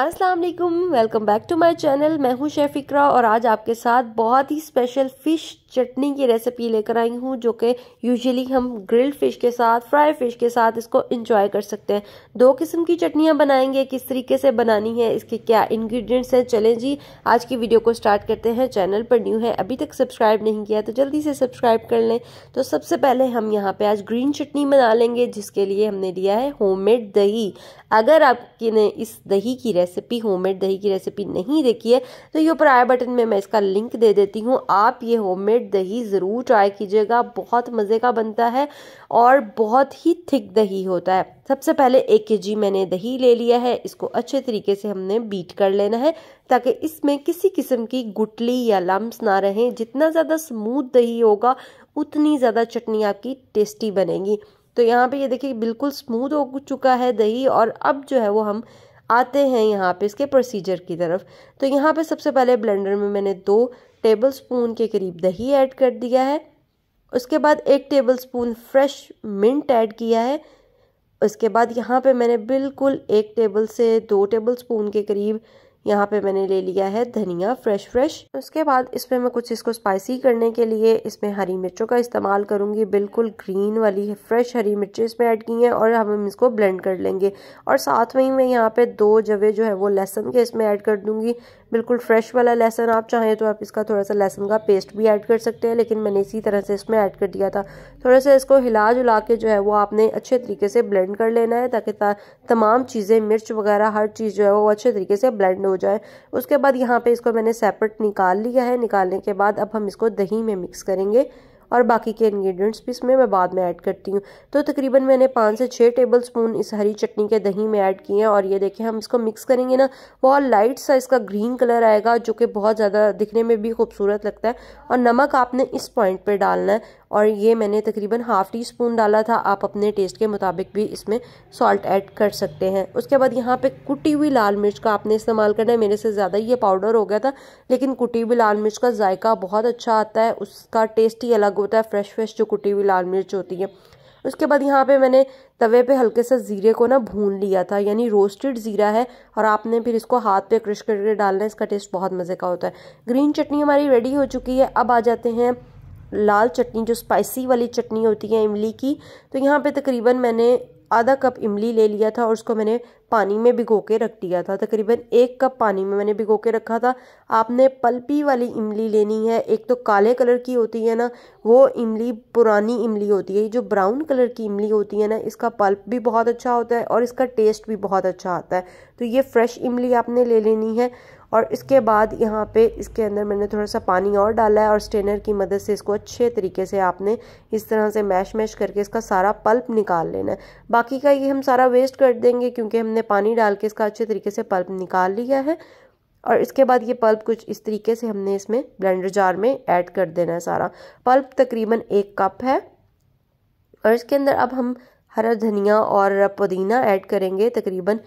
अस्सलाम वालेकुम welcome back to my channel मैं हूं शेफ इकरा और आज आपके साथ बहुत ही स्पेशल फ़िश चटनी की रेसिपी लेकर आई हूँ जो कि यूजुअली हम ग्रिल्ड फिश के साथ फ्राई फिश के साथ इसको इंजॉय कर सकते हैं दो किस्म की चटनियाँ बनाएंगे किस तरीके से बनानी है इसके क्या इंग्रेडिएंट्स हैं चलें जी आज की वीडियो को स्टार्ट करते हैं चैनल पर न्यू है अभी तक सब्सक्राइब नहीं किया तो जल्दी से सब्सक्राइब कर लें तो सबसे पहले हम यहाँ पर आज ग्रीन चटनी बना लेंगे जिसके लिए हमने लिया है होम दही अगर आपने ने इस दही की रेसिपी होम दही की रेसिपी नहीं देखी है तो ये ऊपर आया बटन में मैं इसका लिंक दे देती हूँ आप ये होम ब्रेड दही ज़रूर ट्राई कीजिएगा बहुत मज़े का बनता है और बहुत ही थिक दही होता है सबसे पहले एक के जी मैंने दही ले लिया है इसको अच्छे तरीके से हमने बीट कर लेना है ताकि इसमें किसी किस्म की गुटली या लम्ब ना रहें जितना ज़्यादा स्मूथ दही होगा उतनी ज़्यादा चटनी आपकी टेस्टी बनेगी तो यहाँ पे ये देखिए बिल्कुल स्मूथ हो चुका है दही और अब जो है वो हम आते हैं यहाँ पे इसके प्रोसीजर की तरफ तो यहाँ पे सबसे पहले ब्लेंडर में मैंने दो टेबल स्पून के करीब दही ऐड कर दिया है उसके बाद एक tablespoon fresh mint add किया है उसके बाद यहाँ पे मैंने बिल्कुल एक टेबल से दो टेबल स्पून के करीब यहाँ पे मैंने ले लिया है धनिया फ्रेश फ्रेश उसके बाद इसमें मैं कुछ इसको स्पाइसी करने के लिए इसमें हरी मिर्चों का इस्तेमाल करूँगी बिल्कुल ग्रीन वाली फ्रेश हरी मिर्चें इसमें ऐड की हैं और हम इसको ब्लेंड कर लेंगे और साथ में ही मैं यहाँ पे दो जवे जो है वो लहसन के इसमें ऐड कर दूँगी बिल्कुल फ्रेश वाला लहसन आप चाहें तो आप इसका थोड़ा सा लहसन का पेस्ट भी ऐड कर सकते हैं लेकिन मैंने इसी तरह से इसमें ऐड कर दिया था थोड़ा सा इसको हिला जुला के जो है वो आपने अच्छे तरीके से ब्लेंड कर लेना है ताकि तमाम चीज़ें मिर्च वगैरह हर चीज़ जो है वो अच्छे तरीके से ब्लेंड हो जाए उसके बाद यहाँ पे इसको मैंने सेपरेट निकाल लिया है निकालने के बाद अब हम इसको दही में मिक्स करेंगे और बाकी के इंग्रेडिएंट्स भी इसमें मैं बाद में ऐड करती हूँ तो तकरीबन मैंने पाँच से छः टेबल स्पून इस हरी चटनी के दही में ऐड किए हैं और ये देखें हम इसको मिक्स करेंगे ना बहुत लाइट सा इसका ग्रीन कलर आएगा जो कि बहुत ज़्यादा दिखने में भी खूबसूरत लगता है और नमक आपने इस पॉइंट पर डालना है और ये मैंने तकरीबन हाफ़ टी स्पून डाला था आप अपने टेस्ट के मुताबिक भी इसमें सॉल्ट ऐड कर सकते हैं उसके बाद यहाँ पे कुटी हुई लाल मिर्च का आपने इस्तेमाल करना है मेरे से ज़्यादा ये पाउडर हो गया था लेकिन कुटी हुई लाल मिर्च का जायका बहुत अच्छा आता है उसका टेस्ट ही अलग होता है फ्रेश फ्रेश जो कुटी हुई लाल मिर्च होती है उसके बाद यहाँ पे मैंने तवे पे हल्के से ज़ीरे को ना भून लिया था यानी रोस्टेड ज़ीरा है और आपने फिर इसको हाथ पे क्रश करके डालना है इसका टेस्ट बहुत मज़े का होता है ग्रीन चटनी हमारी रेडी हो चुकी है अब आ जाते हैं लाल चटनी जो स्पाइसी वाली चटनी होती है इमली की तो यहाँ पर तकरीबन मैंने आधा कप इमली ले लिया था और उसको मैंने पानी में भिगो के रख दिया था तकरीबन एक कप पानी में मैंने भिगो के रखा था आपने पल्पी वाली इमली लेनी है एक तो काले कलर की होती है ना वो इमली पुरानी इमली होती है जो ब्राउन कलर की इमली होती है ना इसका पल्प भी बहुत अच्छा होता है और इसका टेस्ट भी बहुत अच्छा आता है तो ये फ्रेश इमली आपने ले लेनी है और इसके बाद यहाँ पे इसके अंदर मैंने थोड़ा सा पानी और डाला है और स्टेनर की मदद से इसको अच्छे तरीके से आपने इस तरह से मैश मैश करके इसका सारा पल्प निकाल लेना है बाकी का ये हम सारा वेस्ट कर देंगे क्योंकि हमने हमने पानी डाल के इसका अच्छे तरीके से पल्प निकाल लिया है और इसके बाद ये पल्प कुछ इस तरीके से हमने इसमें ब्लेंडर जार में ऐड कर देना है सारा पल्प तकरीबन एक कप है और इसके अंदर अब हम हरा धनिया और पुदीना ऐड करेंगे तकरीबन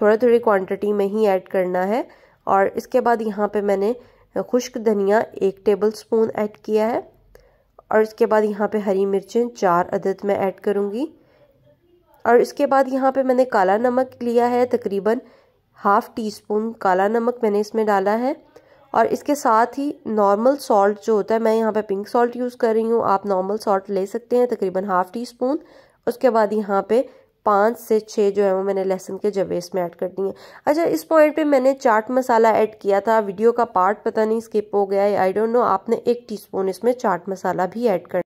थोड़ा थोड़ी क्वांटिटी में ही ऐड करना है और इसके बाद यहाँ पे मैंने खुश्क धनिया एक टेबल स्पून ऐड किया है और इसके बाद यहाँ पे हरी मिर्चें चार अदद में ऐड करूँगी और इसके बाद यहाँ पे मैंने काला नमक लिया है तकरीबन हाफ़ टी स्पून काला नमक मैंने इसमें डाला है और इसके साथ ही नॉर्मल सॉल्ट जो होता है मैं यहाँ पे पिंक सॉल्ट यूज़ कर रही हूँ आप नॉर्मल सॉल्ट ले सकते हैं तकरीबन हाफ़ टी स्पून उसके बाद यहाँ पे पाँच से छः जो है वो मैंने लहसुन के जबे इसमें ऐड कर दिए अच्छा इस पॉइंट पे मैंने चाट मसाला ऐड किया था वीडियो का पार्ट पता नहीं स्किप हो गया है आई डोंट नो आपने एक टीस्पून इसमें चाट मसाला भी ऐड कर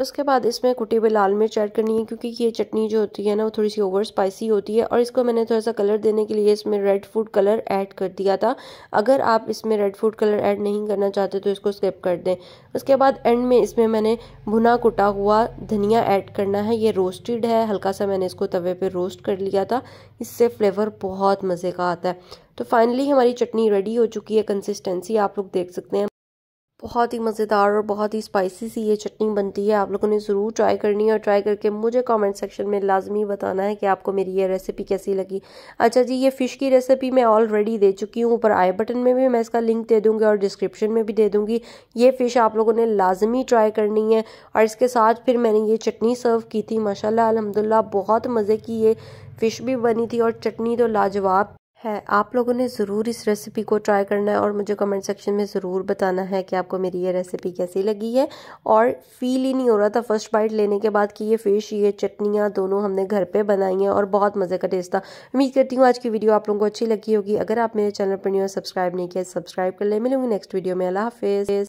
उसके बाद इसमें कुटी हुई लाल मिर्च ऐड करनी है क्योंकि ये चटनी जो होती है ना वो थोड़ी सी ओवर स्पाइसी होती है और इसको मैंने थोड़ा सा कलर देने के लिए इसमें रेड फूड कलर ऐड कर दिया था अगर आप इसमें रेड फूड कलर ऐड नहीं करना चाहते तो इसको स्किप कर दें उसके बाद एंड में इसमें मैंने भुना कुटा हुआ धनिया ऐड करना है ये रोस्टेड है हल्का सा मैंने इसको तवे पर रोस्ट कर लिया था इससे फ्लेवर बहुत मज़े का आता है तो फाइनली हमारी चटनी रेडी हो चुकी है कंसिस्टेंसी आप लोग देख सकते हैं बहुत ही मज़ेदार और बहुत ही स्पाइसी सी ये चटनी बनती है आप लोगों ने ज़रूर ट्राई करनी है और ट्राई करके मुझे कमेंट सेक्शन में लाजमी बताना है कि आपको मेरी ये रेसिपी कैसी लगी अच्छा जी ये फ़िश की रेसिपी मैं ऑलरेडी दे चुकी हूँ ऊपर आई बटन में भी मैं इसका लिंक दे दूँगी और डिस्क्रिप्शन में भी दे दूँगी ये फ़िश आप लोगों ने लाजमी ट्राई करनी है और इसके साथ फिर मैंने ये चटनी सर्व की थी माशाला अलहमदिल्ला बहुत मज़े की ये फ़िश भी बनी थी और चटनी तो लाजवाब है आप लोगों ने ज़रूर इस रेसिपी को ट्राई करना है और मुझे कमेंट सेक्शन में ज़रूर बताना है कि आपको मेरी ये रेसिपी कैसी लगी है और फील ही नहीं हो रहा था फर्स्ट बाइट लेने के बाद कि ये फिश ये चटनियाँ दोनों हमने घर पे बनाई हैं और बहुत मज़े का टेस्ट था उम्मीद करती हूँ आज की वीडियो आप लोगों को अच्छी लगी होगी अगर आप मेरे चैनल पर नहीं हो सब्सक्राइब नहीं किया सब्सक्राइब कर ले मिलूंगी नेक्स्ट वीडियो में अला हाफिज़